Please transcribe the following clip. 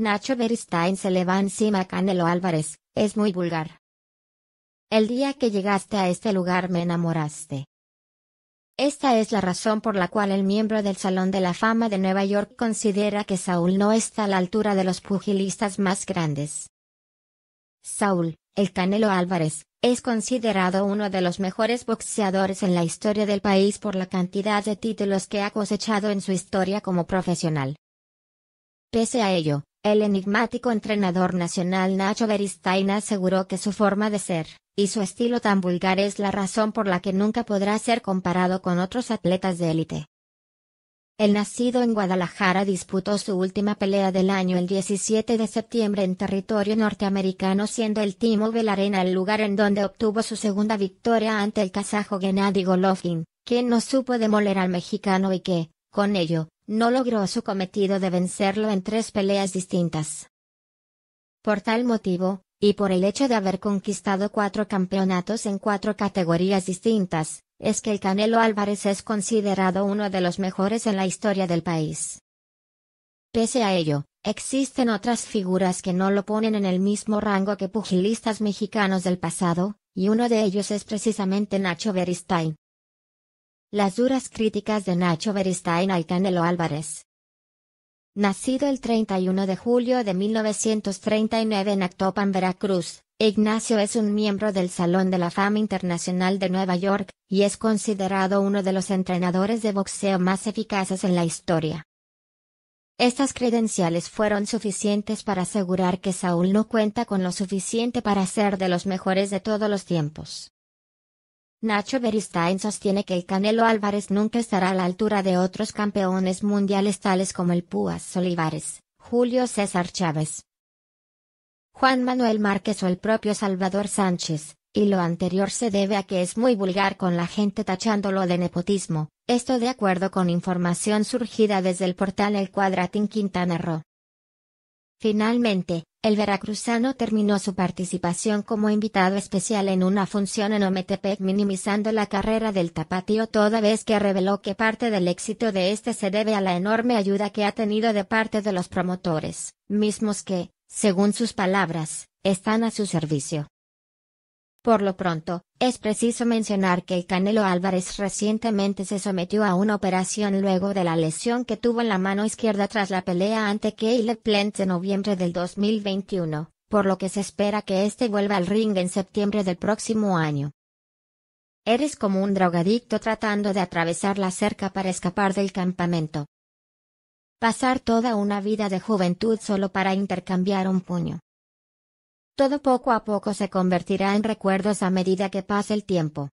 Nacho Beristain se le va encima a Canelo Álvarez, es muy vulgar. El día que llegaste a este lugar me enamoraste. Esta es la razón por la cual el miembro del Salón de la Fama de Nueva York considera que Saúl no está a la altura de los pugilistas más grandes. Saúl, el Canelo Álvarez, es considerado uno de los mejores boxeadores en la historia del país por la cantidad de títulos que ha cosechado en su historia como profesional. Pese a ello, el enigmático entrenador nacional Nacho Beristain aseguró que su forma de ser, y su estilo tan vulgar es la razón por la que nunca podrá ser comparado con otros atletas de élite. El nacido en Guadalajara disputó su última pelea del año el 17 de septiembre en territorio norteamericano siendo el Timo Arena el lugar en donde obtuvo su segunda victoria ante el kazajo Gennady Golovkin, quien no supo demoler al mexicano y que, con ello, no logró su cometido de vencerlo en tres peleas distintas. Por tal motivo, y por el hecho de haber conquistado cuatro campeonatos en cuatro categorías distintas, es que el Canelo Álvarez es considerado uno de los mejores en la historia del país. Pese a ello, existen otras figuras que no lo ponen en el mismo rango que pugilistas mexicanos del pasado, y uno de ellos es precisamente Nacho Beristain. Las duras críticas de Nacho Beristain al Canelo Álvarez. Nacido el 31 de julio de 1939 en Actopan, Veracruz, Ignacio es un miembro del Salón de la Fama Internacional de Nueva York, y es considerado uno de los entrenadores de boxeo más eficaces en la historia. Estas credenciales fueron suficientes para asegurar que Saúl no cuenta con lo suficiente para ser de los mejores de todos los tiempos. Nacho Beristain sostiene que el Canelo Álvarez nunca estará a la altura de otros campeones mundiales tales como el Púas Olivares, Julio César Chávez, Juan Manuel Márquez o el propio Salvador Sánchez, y lo anterior se debe a que es muy vulgar con la gente tachándolo de nepotismo, esto de acuerdo con información surgida desde el portal El Cuadratín Quintana Roo. Finalmente, el veracruzano terminó su participación como invitado especial en una función en Ometepec minimizando la carrera del tapatío toda vez que reveló que parte del éxito de este se debe a la enorme ayuda que ha tenido de parte de los promotores, mismos que, según sus palabras, están a su servicio. Por lo pronto, es preciso mencionar que el Canelo Álvarez recientemente se sometió a una operación luego de la lesión que tuvo en la mano izquierda tras la pelea ante Caleb Plant en noviembre del 2021, por lo que se espera que este vuelva al ring en septiembre del próximo año. Eres como un drogadicto tratando de atravesar la cerca para escapar del campamento. Pasar toda una vida de juventud solo para intercambiar un puño. Todo poco a poco se convertirá en recuerdos a medida que pase el tiempo.